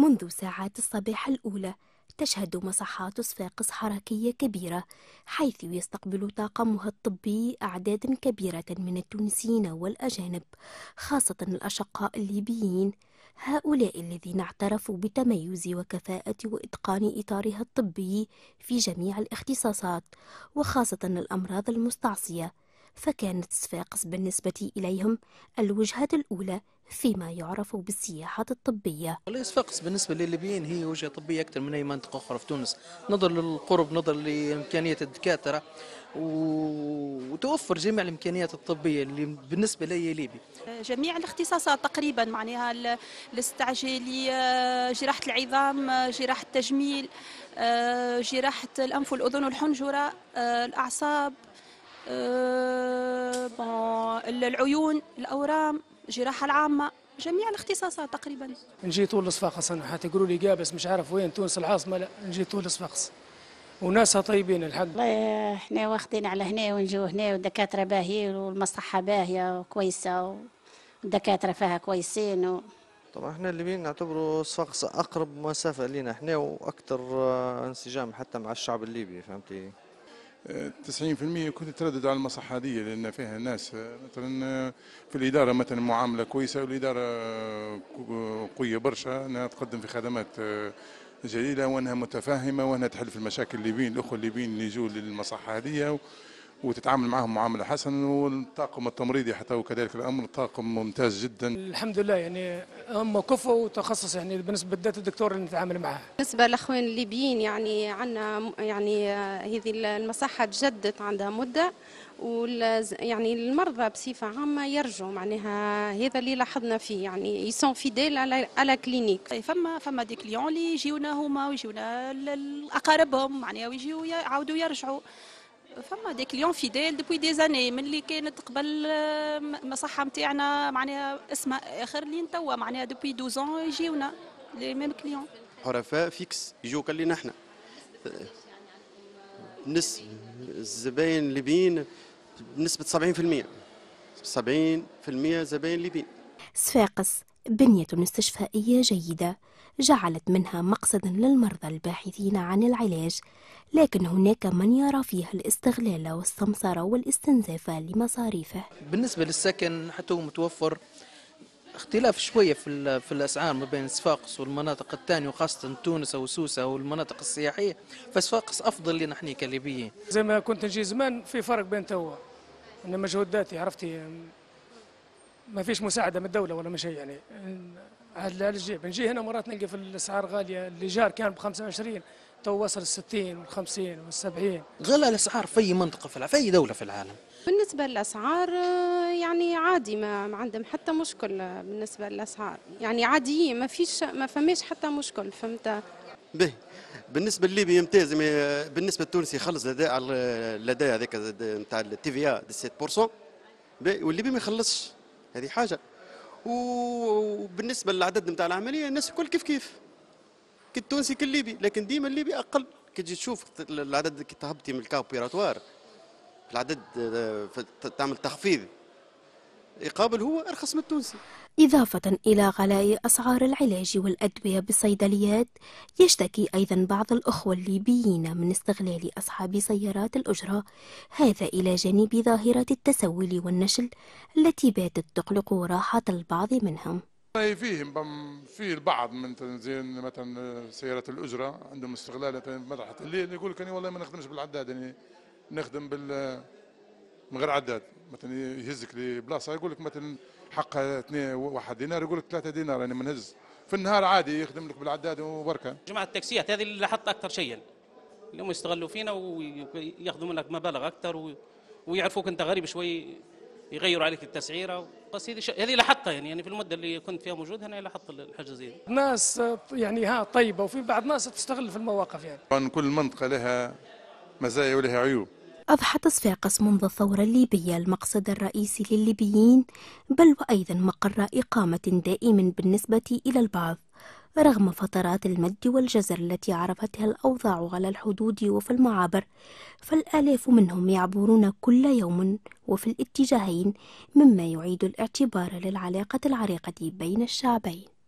منذ ساعات الصباح الأولى تشهد مصحات صفاقس حركية كبيرة حيث يستقبل طاقمها الطبي أعداد كبيرة من التونسيين والأجانب خاصة الأشقاء الليبيين هؤلاء الذين اعترفوا بتميز وكفاءة وإتقان إطارها الطبي في جميع الاختصاصات وخاصة الأمراض المستعصية فكانت صفاقس بالنسبة إليهم الوجهة الأولى فيما يعرف بالسياحة الطبية صفاقس بالنسبة للليبيين هي وجهة طبية أكثر من أي منطقة أخرى في تونس نظر للقرب نظر لإمكانية الدكاترة وتوفر جميع الامكانيات الطبيه اللي بالنسبه لي ليبي آه، جميع الاختصاصات تقريبا معناها الاستعجالي آه، جراحه العظام آه، جراحه التجميل جراحه الانف والاذن والحنجره الاعصاب أه، العيون الأورام الجراحة العامة جميع الاختصاصات تقريبا نجي طول صفاقس انا حتى يقولوا لي قابس مش عارف وين تونس العاصمه لا نجي طول صفاقس وناسها طيبين الحق لله احنا واخدين على هنا ونجوا هنا والدكاتره باهيين والمصحه باهيه وكويسه والدكاتره فيها كويسين و... طبعا احنا الليبيين نعتبروا صفاقس اقرب مسافه لينا احنا واكثر آه، انسجام حتى مع الشعب الليبي فهمتي 90% كنت تردد على المصحة هذه لأن فيها ناس آه، مثلا آه، في الإدارة مثلا معاملة كويسة والإدارة آه، قوية برشا أنها تقدم في خدمات جليلة وأنها متفاهمة وأنها تحل في المشاكل الليبيين الأخوة الليبيين اللي يجوا للمصحة هذه وتتعامل معهم معامله حسنه والطاقم التمريضي حتى كذلك الامر طاقم ممتاز جدا الحمد لله يعني هم كفء وتخصص يعني بالنسبه بالذات الدكتور اللي نتعامل معاه بالنسبه لاخوان الليبيين يعني عندنا يعني هذه المصحه تجدت عندها مده يعني المرضى بصفه عامه يرجوا معناها هذا اللي لاحظنا فيه يعني يسون فيديل على على كلينيك فما فما دي كليون اللي يجيونا هما ويجيونا اقاربهم معناها ويجيو يعاودوا يرجعوا فما دي كليون فيديل دبوي دي زاني من اللي كانت قبل المصحة آه، نتاعنا معناها اسمها آخر لين توا معناها دبوي دوزون يجيونا لي ميم كليون حرفاء فيكس يجوك اللي نحنا نسبة الزباين الليبيين بنسبة 70% 70% زباين الليبيين صفاقس بنية استشفائية جيدة جعلت منها مقصدا للمرضى الباحثين عن العلاج لكن هناك من يرى فيها الاستغلال والسمسرة والاستنزاف لمصاريفه بالنسبة للسكن حتى هو متوفر اختلاف شوية في, في الأسعار ما بين صفاقس والمناطق الثانية وخاصة تونس أو سوسة والمناطق السياحية فصفاقس أفضل لنا احنا كليبيين زي ما كنت نجي زمان في فرق بين توا أن مجهوداتي عرفتي ما فيش مساعده من الدوله ولا من شيء يعني عاد للجيب نجي هنا مرات نلقى في الاسعار غاليه الايجار كان ب 25 تو وصل ال 60 وال 50 وال 70 غلى الاسعار في اي منطقه في, في اي دوله في العالم بالنسبه للاسعار آه، يعني عادي ما, عندهم حتى مشكل آه، بالنسبه للاسعار يعني عاديين ما فيش ما فماش حتى مشكل فهمت به بالنسبه لليبي يمتاز آه، بالنسبه للتونسي يخلص لدى لدى هذاك نتاع التي في ا 17% والليبي ما يخلصش هذه حاجه وبالنسبه للعدد نتاع العمليه الناس الكل كيف كيف كالتونسي كالليبي لكن ديما الليبي اقل كي تجي تشوف العدد كي تهبطي من الكابيراتوار العدد آه، تعمل تخفيض يقابل هو أرخص من التونسي إضافة إلى غلاء أسعار العلاج والأدوية بالصيدليات يشتكي أيضا بعض الأخوة الليبيين من استغلال أصحاب سيارات الأجرة هذا إلى جانب ظاهرة التسول والنشل التي باتت تقلق راحة البعض منهم فيهم في البعض من زي مثلا سيارات الاجره عندهم استغلال مثلا مدرحه الليل يقول لك انا والله ما نخدمش بالعداد يعني نخدم بال من غير عداد مثلا يهزك لبلاصه يقول لك مثلا حقها اثنين واحد دينار يقول لك ثلاثه دينار يعني منهز في النهار عادي يخدم لك بالعداد وبركه جماعه التاكسيات هذه اللي لاحظت اكثر شيء اللي هم يستغلوا فينا وياخذوا منك مبالغ اكثر و... ويعرفوك انت غريب شوي يغيروا عليك التسعيره بس هذه ش... هذه لاحظتها يعني يعني في المده اللي كنت فيها موجود هنا لاحظت الحجز ناس يعني ها طيبه وفي بعض ناس تستغل في المواقف يعني كل منطقه لها مزايا ولها عيوب أضحت صفاقس منذ الثورة الليبية المقصد الرئيسي للليبيين بل وأيضا مقر إقامة دائم بالنسبة إلى البعض رغم فترات المد والجزر التي عرفتها الأوضاع على الحدود وفي المعابر فالآلاف منهم يعبرون كل يوم وفي الاتجاهين مما يعيد الاعتبار للعلاقة العريقة بين الشعبين